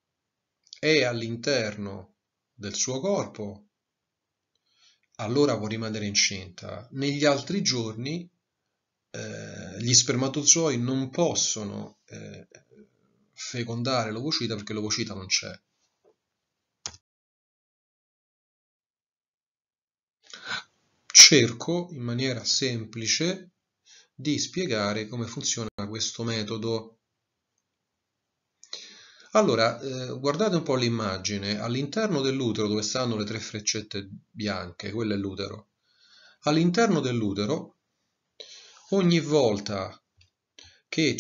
è all'interno del suo corpo, allora può rimanere incinta. Negli altri giorni eh, gli spermatozoi non possono eh, fecondare l'ovocita perché l'ovocita non c'è. Cerco in maniera semplice di spiegare come funziona questo metodo. Allora, eh, guardate un po' l'immagine. All'interno dell'utero, dove stanno le tre freccette bianche, quello è l'utero. All'interno dell'utero, ogni volta che,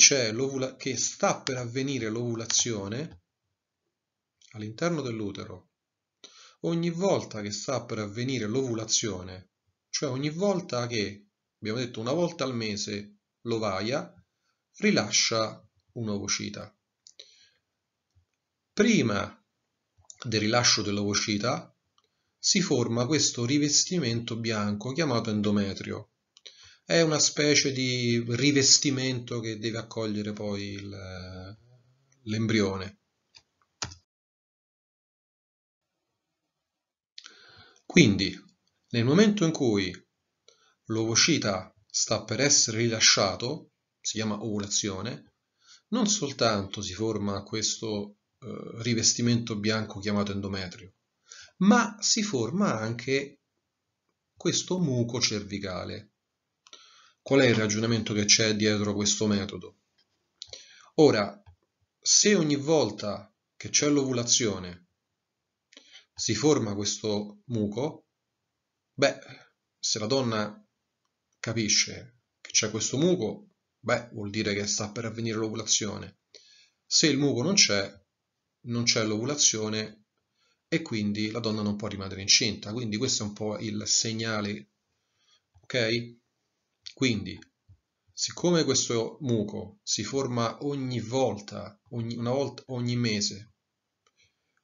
che sta per avvenire l'ovulazione all'interno dell'utero, ogni volta che sta per avvenire l'ovulazione, cioè ogni volta che, abbiamo detto una volta al mese, l'ovaia rilascia un ovocita. Prima del rilascio dell'ovocita si forma questo rivestimento bianco chiamato endometrio è una specie di rivestimento che deve accogliere poi il, l'embrione. Quindi, nel momento in cui l'ovocita sta per essere rilasciato, si chiama ovulazione, non soltanto si forma questo eh, rivestimento bianco chiamato endometrio, ma si forma anche questo muco cervicale, Qual è il ragionamento che c'è dietro questo metodo? Ora, se ogni volta che c'è l'ovulazione si forma questo muco, beh, se la donna capisce che c'è questo muco, beh, vuol dire che sta per avvenire l'ovulazione. Se il muco non c'è, non c'è l'ovulazione e quindi la donna non può rimanere incinta. Quindi questo è un po' il segnale, ok? Quindi, siccome questo muco si forma ogni volta, ogni, una volta ogni mese,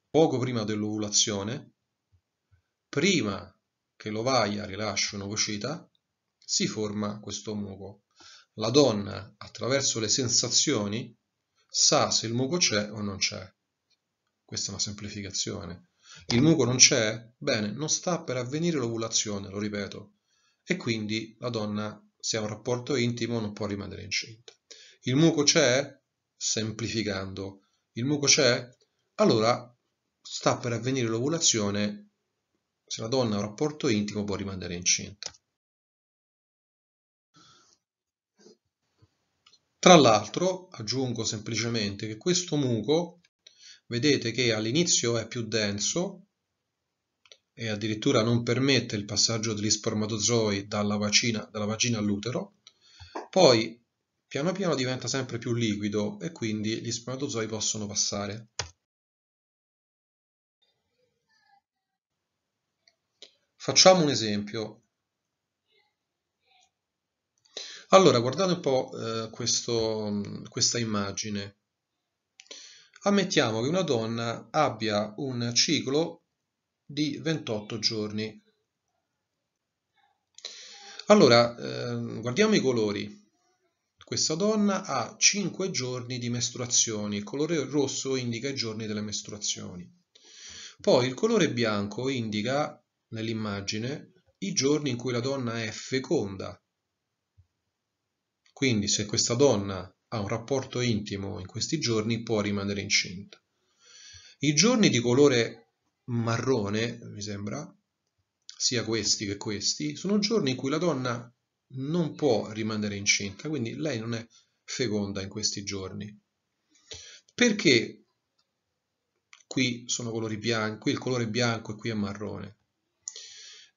poco prima dell'ovulazione, prima che l'ovaia rilascia un'ovocita, si forma questo muco. La donna, attraverso le sensazioni, sa se il muco c'è o non c'è. Questa è una semplificazione. Il muco non c'è? Bene, non sta per avvenire l'ovulazione, lo ripeto. E quindi la donna se ha un rapporto intimo non può rimanere incinta. Il muco c'è? Semplificando, il muco c'è? Allora sta per avvenire l'ovulazione, se la donna ha un rapporto intimo può rimanere incinta. Tra l'altro aggiungo semplicemente che questo muco vedete che all'inizio è più denso e addirittura non permette il passaggio degli spermatozoi dalla, vacina, dalla vagina all'utero, poi piano piano diventa sempre più liquido e quindi gli spermatozoi possono passare. Facciamo un esempio. Allora, guardate un po' eh, questo, questa immagine. Ammettiamo che una donna abbia un ciclo di 28 giorni. Allora, ehm, guardiamo i colori. Questa donna ha 5 giorni di mestruazioni, il colore rosso indica i giorni delle mestruazioni. Poi il colore bianco indica, nell'immagine, i giorni in cui la donna è feconda. Quindi se questa donna ha un rapporto intimo in questi giorni può rimanere incinta. I giorni di colore marrone, mi sembra, sia questi che questi, sono giorni in cui la donna non può rimanere incinta, quindi lei non è feconda in questi giorni. Perché qui sono colori bianchi, qui il colore bianco e qui è marrone?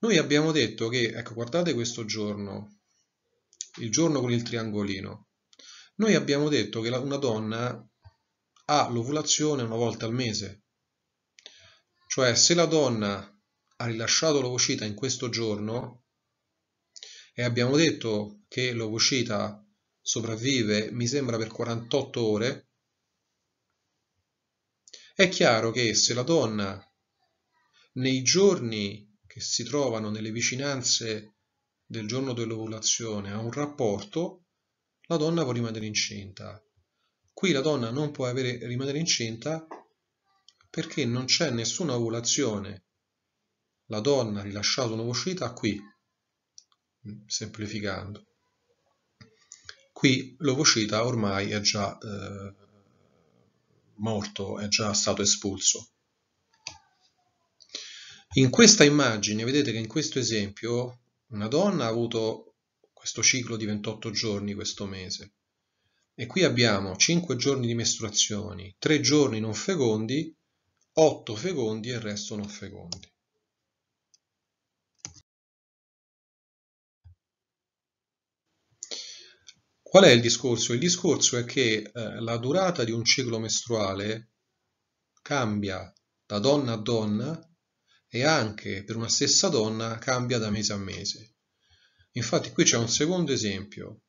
Noi abbiamo detto che, ecco, guardate questo giorno, il giorno con il triangolino. Noi abbiamo detto che una donna ha l'ovulazione una volta al mese, cioè, se la donna ha rilasciato l'ovocita in questo giorno e abbiamo detto che l'ovocita sopravvive, mi sembra, per 48 ore, è chiaro che se la donna nei giorni che si trovano nelle vicinanze del giorno dell'ovulazione ha un rapporto, la donna può rimanere incinta. Qui la donna non può avere, rimanere incinta perché non c'è nessuna ovulazione. La donna ha rilasciato un'ovocita qui, semplificando. Qui l'ovocita ormai è già eh, morto, è già stato espulso. In questa immagine, vedete che in questo esempio, una donna ha avuto questo ciclo di 28 giorni questo mese. E qui abbiamo 5 giorni di mestruazioni, 3 giorni non fecondi 8 fecondi e il resto non fecondi. Qual è il discorso? Il discorso è che eh, la durata di un ciclo mestruale cambia da donna a donna e anche per una stessa donna cambia da mese a mese. Infatti qui c'è un secondo esempio.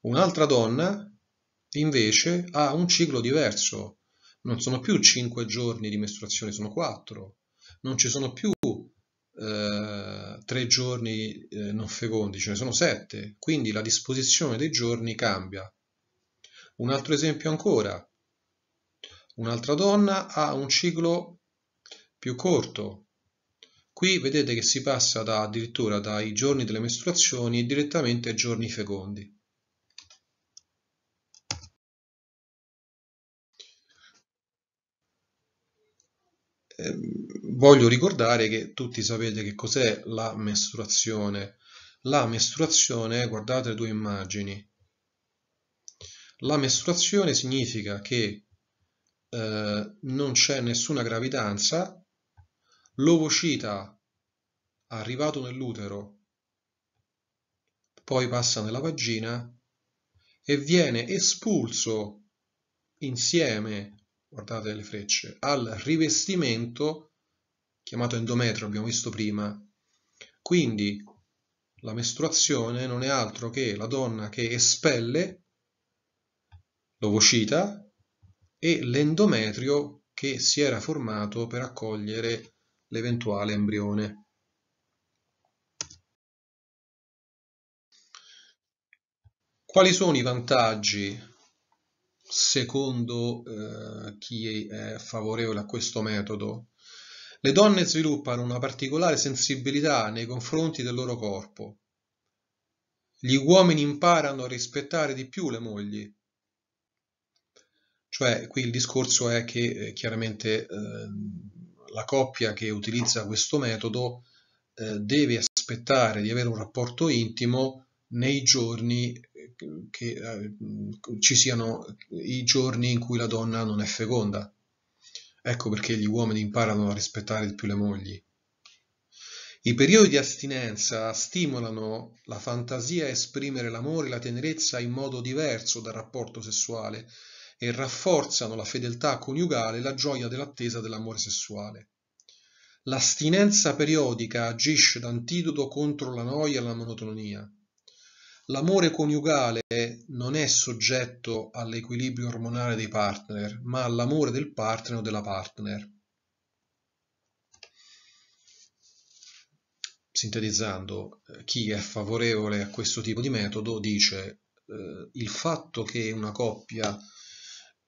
Un'altra donna invece ha un ciclo diverso non sono più 5 giorni di mestruazione, sono 4, non ci sono più eh, 3 giorni eh, non fecondi, ce ne sono 7, quindi la disposizione dei giorni cambia. Un altro esempio ancora, un'altra donna ha un ciclo più corto, Qui vedete che si passa da, addirittura dai giorni delle mestruazioni direttamente ai giorni fecondi. Ehm, voglio ricordare che tutti sapete che cos'è la mestruazione. La mestruazione, guardate le due immagini, la mestruazione significa che eh, non c'è nessuna gravidanza, l'ovocita arrivato nell'utero poi passa nella vagina e viene espulso insieme guardate le frecce, al rivestimento chiamato endometrio, abbiamo visto prima. Quindi la mestruazione non è altro che la donna che espelle l'ovocita e l'endometrio che si era formato per accogliere l'eventuale embrione. Quali sono i vantaggi secondo eh, chi è favorevole a questo metodo, le donne sviluppano una particolare sensibilità nei confronti del loro corpo. Gli uomini imparano a rispettare di più le mogli. Cioè, qui il discorso è che eh, chiaramente eh, la coppia che utilizza questo metodo eh, deve aspettare di avere un rapporto intimo nei giorni che eh, ci siano i giorni in cui la donna non è feconda. Ecco perché gli uomini imparano a rispettare di più le mogli. I periodi di astinenza stimolano la fantasia a esprimere l'amore e la tenerezza in modo diverso dal rapporto sessuale e rafforzano la fedeltà coniugale e la gioia dell'attesa dell'amore sessuale. L'astinenza periodica agisce d'antidoto contro la noia e la monotonia. L'amore coniugale non è soggetto all'equilibrio ormonale dei partner, ma all'amore del partner o della partner. Sintetizzando, eh, chi è favorevole a questo tipo di metodo dice eh, il fatto che una coppia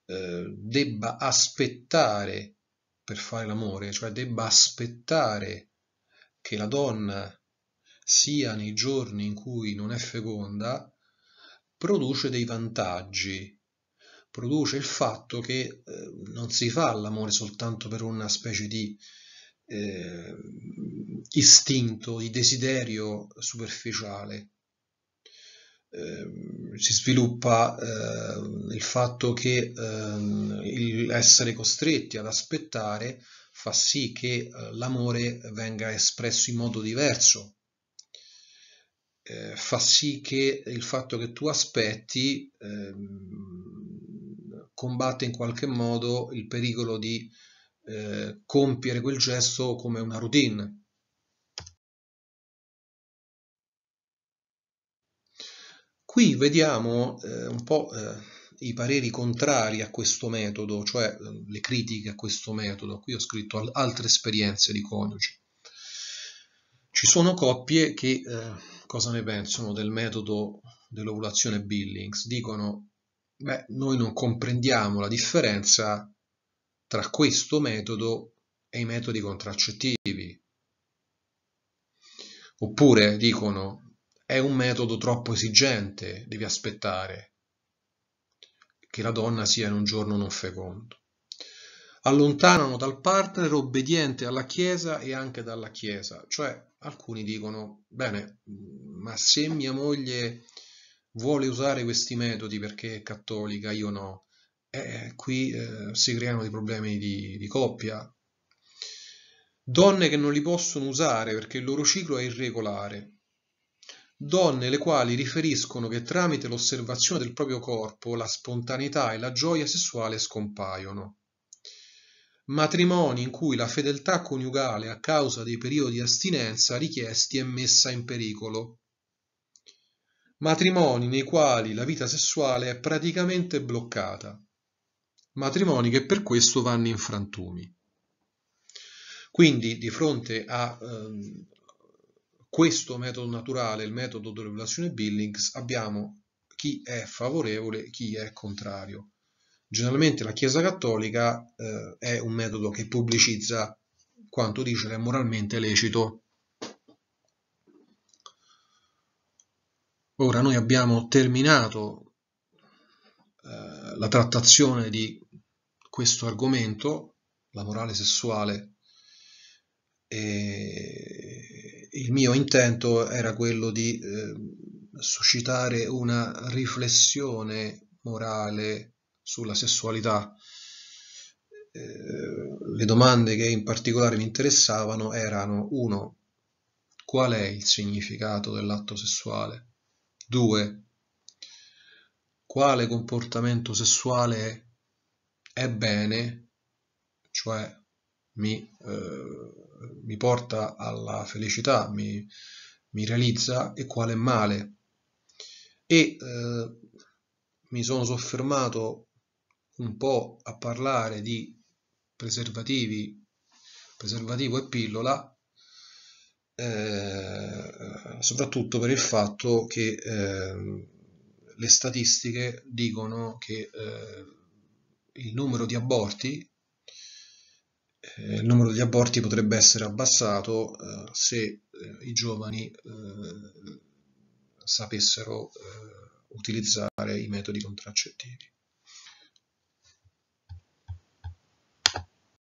eh, debba aspettare per fare l'amore, cioè debba aspettare che la donna sia nei giorni in cui non è feconda, produce dei vantaggi, produce il fatto che eh, non si fa l'amore soltanto per una specie di eh, istinto, di desiderio superficiale. Eh, si sviluppa eh, il fatto che ehm, l'essere costretti ad aspettare fa sì che eh, l'amore venga espresso in modo diverso eh, fa sì che il fatto che tu aspetti eh, combatte in qualche modo il pericolo di eh, compiere quel gesto come una routine. Qui vediamo eh, un po' eh, i pareri contrari a questo metodo, cioè ehm, le critiche a questo metodo. Qui ho scritto al altre esperienze di coniugi. Ci sono coppie che eh, cosa ne pensano del metodo dell'ovulazione Billings. Dicono, beh, noi non comprendiamo la differenza tra questo metodo e i metodi contraccettivi. Oppure dicono, è un metodo troppo esigente, devi aspettare che la donna sia in un giorno non fecondo allontanano dal partner obbediente alla Chiesa e anche dalla Chiesa. Cioè, alcuni dicono, bene, ma se mia moglie vuole usare questi metodi perché è cattolica, io no, eh, qui eh, si creano dei problemi di, di coppia. Donne che non li possono usare perché il loro ciclo è irregolare, donne le quali riferiscono che tramite l'osservazione del proprio corpo la spontaneità e la gioia sessuale scompaiono matrimoni in cui la fedeltà coniugale a causa dei periodi di astinenza richiesti è messa in pericolo. Matrimoni nei quali la vita sessuale è praticamente bloccata. Matrimoni che per questo vanno in frantumi. Quindi di fronte a ehm, questo metodo naturale, il metodo della Billings, abbiamo chi è favorevole e chi è contrario. Generalmente la Chiesa Cattolica eh, è un metodo che pubblicizza quanto dice che è moralmente lecito. Ora noi abbiamo terminato eh, la trattazione di questo argomento, la morale sessuale, e il mio intento era quello di eh, suscitare una riflessione morale sulla sessualità. Eh, le domande che in particolare mi interessavano erano 1. Qual è il significato dell'atto sessuale? 2. Quale comportamento sessuale è bene, cioè mi, eh, mi porta alla felicità, mi, mi, realizza e quale è male? E eh, mi sono soffermato un po' a parlare di preservativi, preservativo e pillola, eh, soprattutto per il fatto che eh, le statistiche dicono che eh, il numero di aborti eh, il numero di aborti potrebbe essere abbassato eh, se eh, i giovani sapessero utilizzare i metodi contraccettivi.